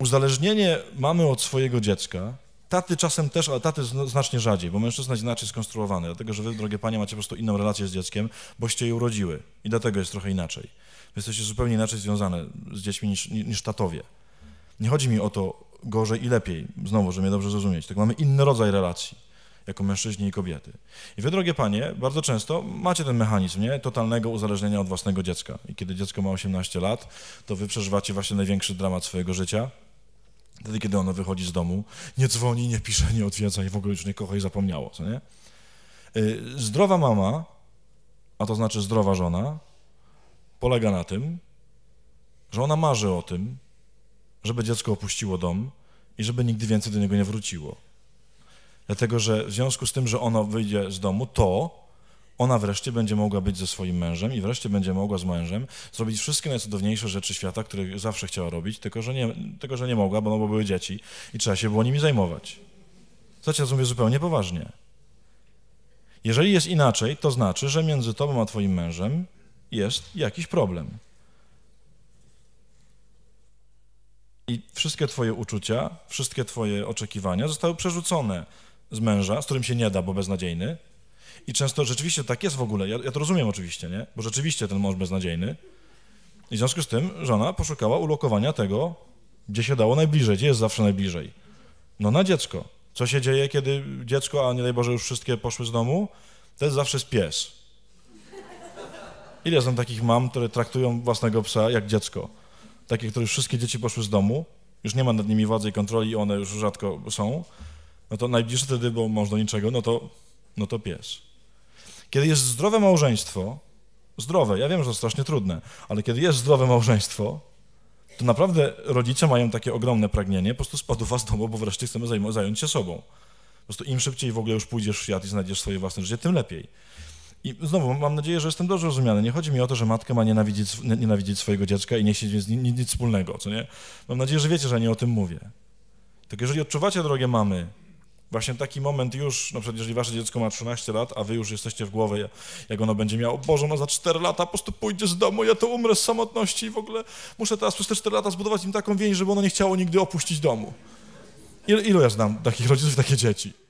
uzależnienie mamy od swojego dziecka, Taty czasem też, ale taty znacznie rzadziej, bo mężczyzna jest inaczej skonstruowany, dlatego że wy, drogie panie, macie po prostu inną relację z dzieckiem, boście je urodziły i dlatego jest trochę inaczej. Wy jesteście zupełnie inaczej związane z dziećmi niż, niż tatowie. Nie chodzi mi o to gorzej i lepiej, znowu, żeby mnie dobrze zrozumieć, tak mamy inny rodzaj relacji jako mężczyźni i kobiety. I wy, drogie panie, bardzo często macie ten mechanizm, nie? Totalnego uzależnienia od własnego dziecka. I kiedy dziecko ma 18 lat, to wy przeżywacie właśnie największy dramat swojego życia, Wtedy, kiedy ono wychodzi z domu, nie dzwoni, nie pisze, nie odwiedza i w ogóle już nie kocha i zapomniało, co nie? Y, zdrowa mama, a to znaczy zdrowa żona, polega na tym, że ona marzy o tym, żeby dziecko opuściło dom i żeby nigdy więcej do niego nie wróciło. Dlatego, że w związku z tym, że ono wyjdzie z domu, to ona wreszcie będzie mogła być ze swoim mężem i wreszcie będzie mogła z mężem zrobić wszystkie najcudowniejsze rzeczy świata, które zawsze chciała robić, tylko że nie, tylko, że nie mogła, bo, no, bo były dzieci i trzeba się było nimi zajmować. Słuchajcie, ja mówię zupełnie poważnie. Jeżeli jest inaczej, to znaczy, że między tobą a twoim mężem jest jakiś problem. I wszystkie twoje uczucia, wszystkie twoje oczekiwania zostały przerzucone z męża, z którym się nie da, bo beznadziejny, i często rzeczywiście tak jest w ogóle. Ja, ja to rozumiem oczywiście, nie? Bo rzeczywiście ten mąż beznadziejny. I w związku z tym żona poszukała ulokowania tego, gdzie się dało najbliżej, gdzie jest zawsze najbliżej. No na dziecko. Co się dzieje, kiedy dziecko, a nie daj Boże, już wszystkie poszły z domu? To jest zawsze pies. Ile znam takich mam, które traktują własnego psa jak dziecko? Takie, które już wszystkie dzieci poszły z domu, już nie ma nad nimi władzy i kontroli, one już rzadko są. No to najbliższe wtedy, bo mąż do niczego, no to no to pies. Kiedy jest zdrowe małżeństwo, zdrowe, ja wiem, że to strasznie trudne, ale kiedy jest zdrowe małżeństwo, to naprawdę rodzice mają takie ogromne pragnienie, po prostu spaduwa z domu, bo wreszcie chcemy zająć się sobą. Po prostu im szybciej w ogóle już pójdziesz w świat i znajdziesz swoje własne życie, tym lepiej. I znowu, mam nadzieję, że jestem dobrze rozumiany. Nie chodzi mi o to, że matka ma nienawidzić, nienawidzić swojego dziecka i nie chcieć nic, nic wspólnego, co nie? Mam nadzieję, że wiecie, że nie o tym mówię. Tak jeżeli odczuwacie, drogie mamy, Właśnie taki moment już, na no przykład jeżeli wasze dziecko ma 13 lat, a wy już jesteście w głowie, jak ono będzie miało, Boże, no za 4 lata po prostu pójdzie z domu, ja to umrę z samotności i w ogóle muszę teraz przez te 4 lata zbudować im taką więź, żeby ono nie chciało nigdy opuścić domu. ilu ja znam takich rodziców, takie dzieci?